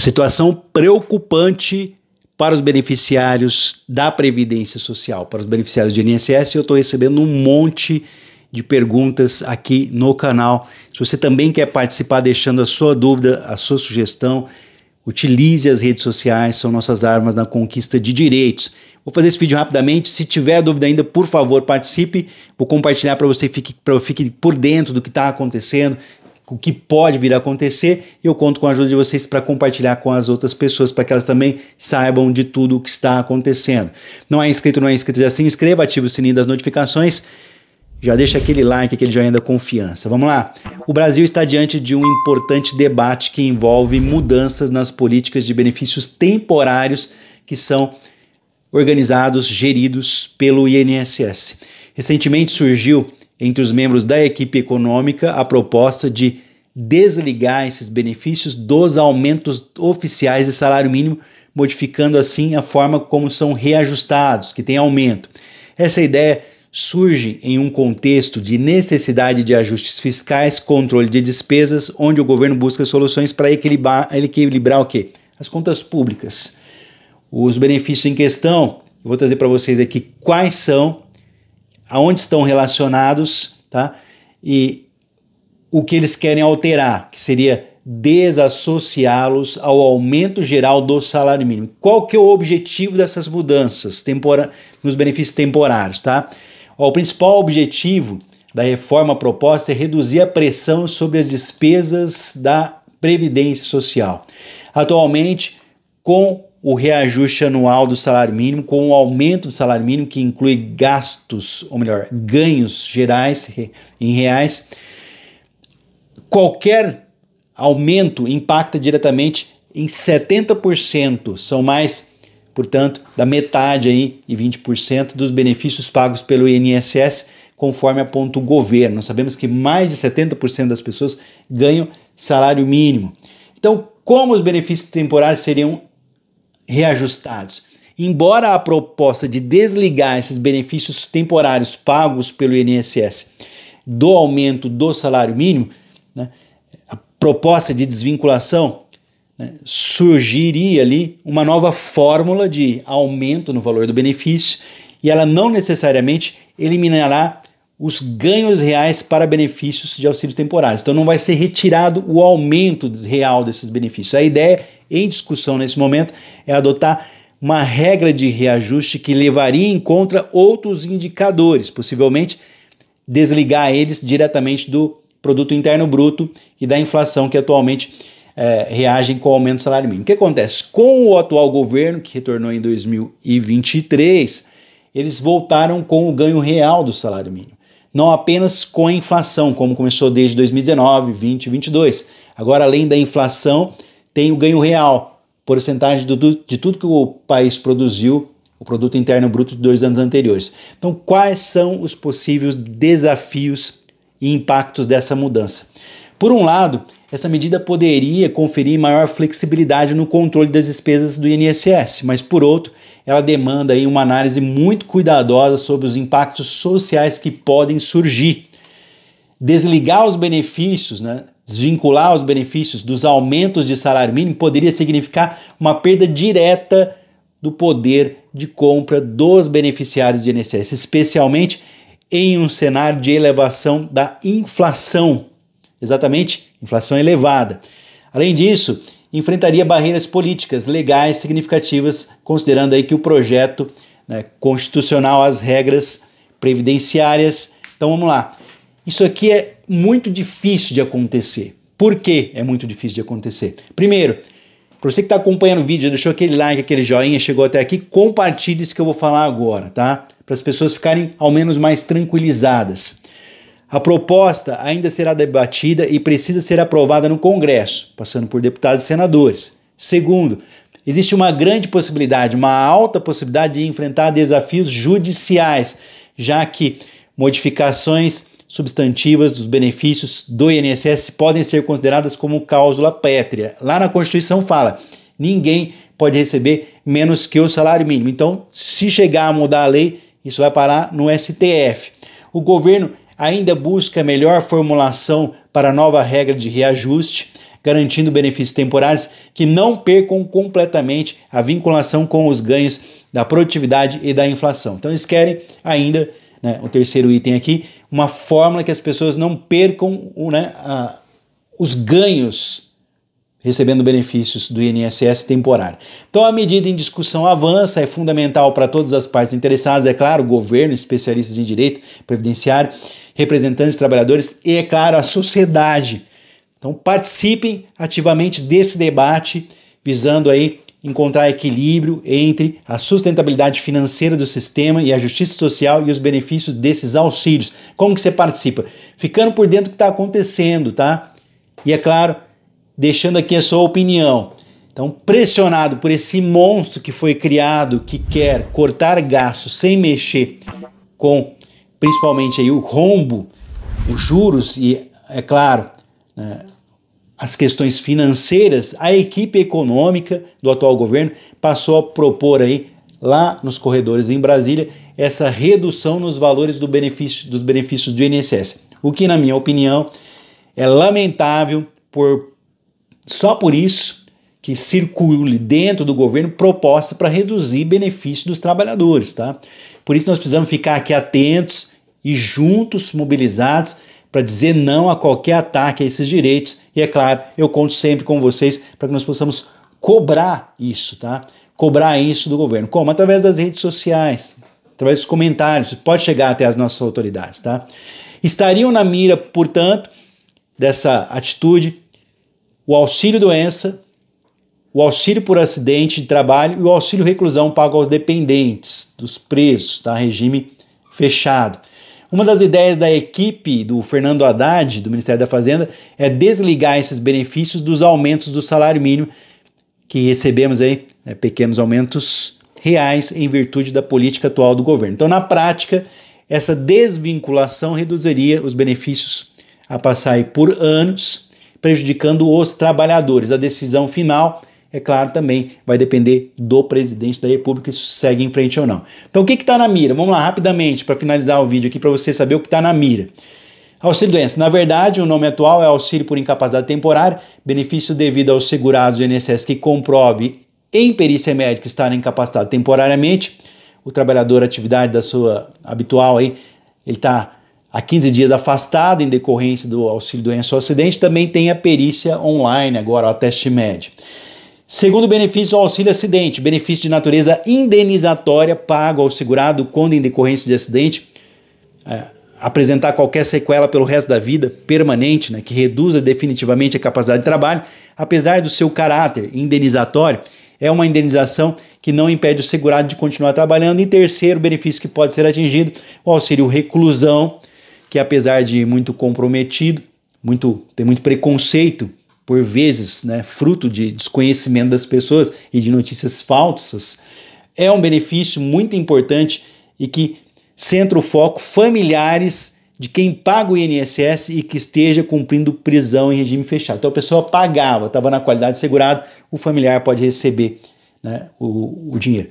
Situação preocupante para os beneficiários da Previdência Social, para os beneficiários do INSS. Eu estou recebendo um monte de perguntas aqui no canal. Se você também quer participar, deixando a sua dúvida, a sua sugestão, utilize as redes sociais, são nossas armas na conquista de direitos. Vou fazer esse vídeo rapidamente. Se tiver dúvida ainda, por favor, participe. Vou compartilhar para você fique, fique por dentro do que está acontecendo o que pode vir a acontecer. Eu conto com a ajuda de vocês para compartilhar com as outras pessoas, para que elas também saibam de tudo o que está acontecendo. Não é inscrito, não é inscrito, já se inscreva, ative o sininho das notificações. Já deixa aquele like, aquele joinha da confiança. Vamos lá. O Brasil está diante de um importante debate que envolve mudanças nas políticas de benefícios temporários que são organizados, geridos pelo INSS. Recentemente surgiu entre os membros da equipe econômica a proposta de desligar esses benefícios dos aumentos oficiais de salário mínimo, modificando assim a forma como são reajustados, que tem aumento. Essa ideia surge em um contexto de necessidade de ajustes fiscais, controle de despesas, onde o governo busca soluções para equilibrar, equilibrar o quê? As contas públicas. Os benefícios em questão, vou trazer para vocês aqui quais são, aonde estão relacionados, tá? E o que eles querem alterar, que seria desassociá-los ao aumento geral do salário mínimo. Qual que é o objetivo dessas mudanças nos benefícios temporários, tá? O principal objetivo da reforma proposta é reduzir a pressão sobre as despesas da previdência social. Atualmente, com o reajuste anual do salário mínimo, com o aumento do salário mínimo que inclui gastos, ou melhor, ganhos gerais em reais, qualquer aumento impacta diretamente em 70%, são mais, portanto, da metade aí e 20% dos benefícios pagos pelo INSS, conforme aponta o governo. Nós sabemos que mais de 70% das pessoas ganham salário mínimo. Então, como os benefícios temporários seriam reajustados? Embora a proposta de desligar esses benefícios temporários pagos pelo INSS do aumento do salário mínimo né, a proposta de desvinculação, né, surgiria ali uma nova fórmula de aumento no valor do benefício e ela não necessariamente eliminará os ganhos reais para benefícios de auxílio temporário Então não vai ser retirado o aumento real desses benefícios. A ideia em discussão nesse momento é adotar uma regra de reajuste que levaria em conta outros indicadores, possivelmente desligar eles diretamente do produto interno bruto e da inflação que atualmente é, reagem com o aumento do salário mínimo. O que acontece? Com o atual governo, que retornou em 2023, eles voltaram com o ganho real do salário mínimo. Não apenas com a inflação, como começou desde 2019, 20, 22. Agora, além da inflação, tem o ganho real, porcentagem do, de tudo que o país produziu, o produto interno bruto de dois anos anteriores. Então, quais são os possíveis desafios e impactos dessa mudança. Por um lado, essa medida poderia conferir maior flexibilidade no controle das despesas do INSS, mas por outro, ela demanda aí uma análise muito cuidadosa sobre os impactos sociais que podem surgir. Desligar os benefícios, né, desvincular os benefícios dos aumentos de salário mínimo poderia significar uma perda direta do poder de compra dos beneficiários do INSS, especialmente em um cenário de elevação da inflação. Exatamente, inflação elevada. Além disso, enfrentaria barreiras políticas legais significativas, considerando aí que o projeto né, constitucional, as regras previdenciárias. Então vamos lá. Isso aqui é muito difícil de acontecer. Por que é muito difícil de acontecer? Primeiro, para você que está acompanhando o vídeo, deixou aquele like, aquele joinha, chegou até aqui, compartilhe isso que eu vou falar agora, tá? Para as pessoas ficarem ao menos mais tranquilizadas. A proposta ainda será debatida e precisa ser aprovada no Congresso, passando por deputados e senadores. Segundo, existe uma grande possibilidade, uma alta possibilidade de enfrentar desafios judiciais, já que modificações substantivas dos benefícios do INSS podem ser consideradas como cláusula pétrea. Lá na Constituição fala: ninguém pode receber menos que o salário mínimo. Então, se chegar a mudar a lei, isso vai parar no STF. O governo ainda busca melhor formulação para a nova regra de reajuste, garantindo benefícios temporários que não percam completamente a vinculação com os ganhos da produtividade e da inflação. Então, eles querem ainda né, o terceiro item aqui, uma fórmula que as pessoas não percam né, a, os ganhos recebendo benefícios do INSS temporário. Então a medida em discussão avança, é fundamental para todas as partes interessadas, é claro, governo, especialistas em direito previdenciário, representantes trabalhadores e, é claro, a sociedade. Então participem ativamente desse debate visando aí encontrar equilíbrio entre a sustentabilidade financeira do sistema e a justiça social e os benefícios desses auxílios. Como que você participa? Ficando por dentro do que está acontecendo, tá? E é claro, deixando aqui a sua opinião. Então, pressionado por esse monstro que foi criado, que quer cortar gastos sem mexer com, principalmente aí o rombo, os juros e, é claro, né, as questões financeiras, a equipe econômica do atual governo passou a propor aí lá nos corredores em Brasília essa redução nos valores do benefício, dos benefícios do INSS. O que na minha opinião é lamentável por só por isso que circule dentro do governo proposta para reduzir benefícios dos trabalhadores, tá? Por isso nós precisamos ficar aqui atentos e juntos mobilizados para dizer não a qualquer ataque a esses direitos. E é claro, eu conto sempre com vocês para que nós possamos cobrar isso, tá? Cobrar isso do governo. Como? Através das redes sociais, através dos comentários, pode chegar até as nossas autoridades, tá? Estariam na mira, portanto, dessa atitude o auxílio doença, o auxílio por acidente de trabalho e o auxílio reclusão pago aos dependentes dos presos, tá? Regime fechado. Uma das ideias da equipe do Fernando Haddad, do Ministério da Fazenda, é desligar esses benefícios dos aumentos do salário mínimo que recebemos aí, né, pequenos aumentos reais em virtude da política atual do governo. Então, na prática, essa desvinculação reduziria os benefícios a passar aí por anos, prejudicando os trabalhadores. A decisão final é claro, também vai depender do presidente da República se segue em frente ou não. Então, o que está na mira? Vamos lá, rapidamente, para finalizar o vídeo aqui, para você saber o que está na mira. Auxílio doença. Na verdade, o nome atual é auxílio por incapacidade temporária, benefício devido aos segurados do INSS que comprove em perícia médica estar incapacitado temporariamente. O trabalhador, atividade da sua habitual aí, ele está há 15 dias afastado em decorrência do auxílio doença ou acidente, também tem a perícia online agora, o teste médio. Segundo benefício, o auxílio acidente, benefício de natureza indenizatória pago ao segurado quando em decorrência de acidente é, apresentar qualquer sequela pelo resto da vida, permanente, né, que reduza definitivamente a capacidade de trabalho, apesar do seu caráter indenizatório, é uma indenização que não impede o segurado de continuar trabalhando. E terceiro benefício que pode ser atingido, o auxílio reclusão, que apesar de muito comprometido, muito tem muito preconceito por vezes né, fruto de desconhecimento das pessoas e de notícias falsas, é um benefício muito importante e que centra o foco familiares de quem paga o INSS e que esteja cumprindo prisão em regime fechado. Então a pessoa pagava, estava na qualidade segurada, o familiar pode receber né, o, o dinheiro.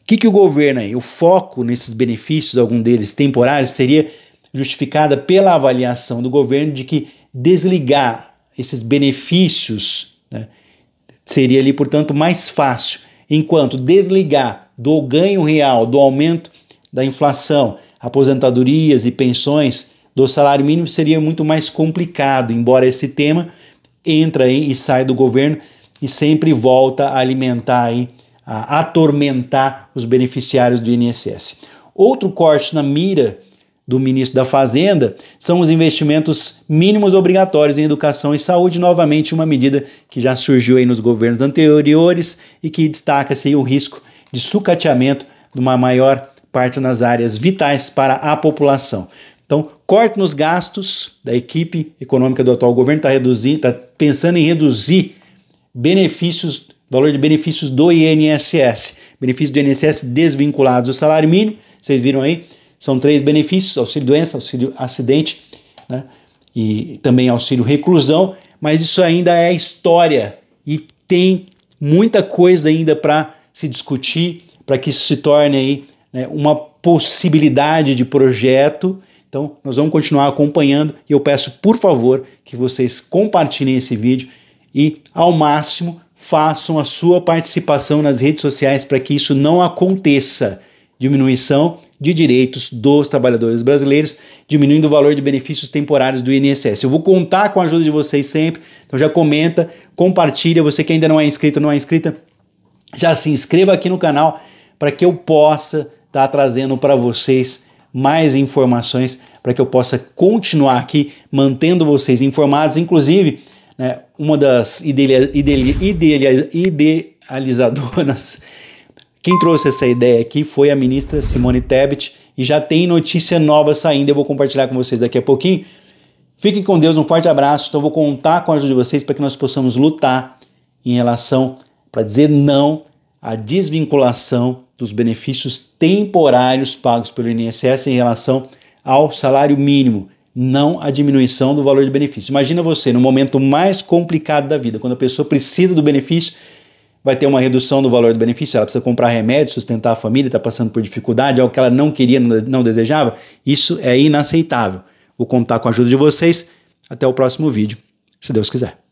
O que, que o governo aí, o foco nesses benefícios, algum deles temporários, seria justificada pela avaliação do governo de que desligar esses benefícios, né? seria ali, portanto, mais fácil. Enquanto desligar do ganho real, do aumento da inflação, aposentadorias e pensões do salário mínimo seria muito mais complicado, embora esse tema entra aí e sai do governo e sempre volta a alimentar aí, a atormentar os beneficiários do INSS. Outro corte na mira do ministro da Fazenda são os investimentos mínimos obrigatórios em educação e saúde, novamente uma medida que já surgiu aí nos governos anteriores e que destaca-se o risco de sucateamento de uma maior parte nas áreas vitais para a população. Então, corte nos gastos da equipe econômica do atual governo está reduzindo, está pensando em reduzir benefícios, valor de benefícios do INSS, benefícios do INSS desvinculados do salário mínimo, vocês viram aí, são três benefícios: auxílio doença, auxílio acidente, né? E também auxílio reclusão. Mas isso ainda é história e tem muita coisa ainda para se discutir, para que isso se torne aí né, uma possibilidade de projeto. Então, nós vamos continuar acompanhando e eu peço, por favor, que vocês compartilhem esse vídeo e, ao máximo, façam a sua participação nas redes sociais para que isso não aconteça diminuição de direitos dos trabalhadores brasileiros, diminuindo o valor de benefícios temporários do INSS. Eu vou contar com a ajuda de vocês sempre, então já comenta, compartilha, você que ainda não é inscrito, não é inscrita, já se inscreva aqui no canal para que eu possa estar tá trazendo para vocês mais informações para que eu possa continuar aqui mantendo vocês informados, inclusive né, uma das idealizadoras quem trouxe essa ideia aqui foi a ministra Simone Tebet e já tem notícia nova saindo, eu vou compartilhar com vocês daqui a pouquinho. Fiquem com Deus, um forte abraço. Então vou contar com a ajuda de vocês para que nós possamos lutar em relação para dizer não à desvinculação dos benefícios temporários pagos pelo INSS em relação ao salário mínimo, não à diminuição do valor de benefício. Imagina você no momento mais complicado da vida, quando a pessoa precisa do benefício vai ter uma redução do valor do benefício, ela precisa comprar remédio, sustentar a família, está passando por dificuldade, algo que ela não queria, não desejava, isso é inaceitável. Vou contar com a ajuda de vocês. Até o próximo vídeo, se Deus quiser.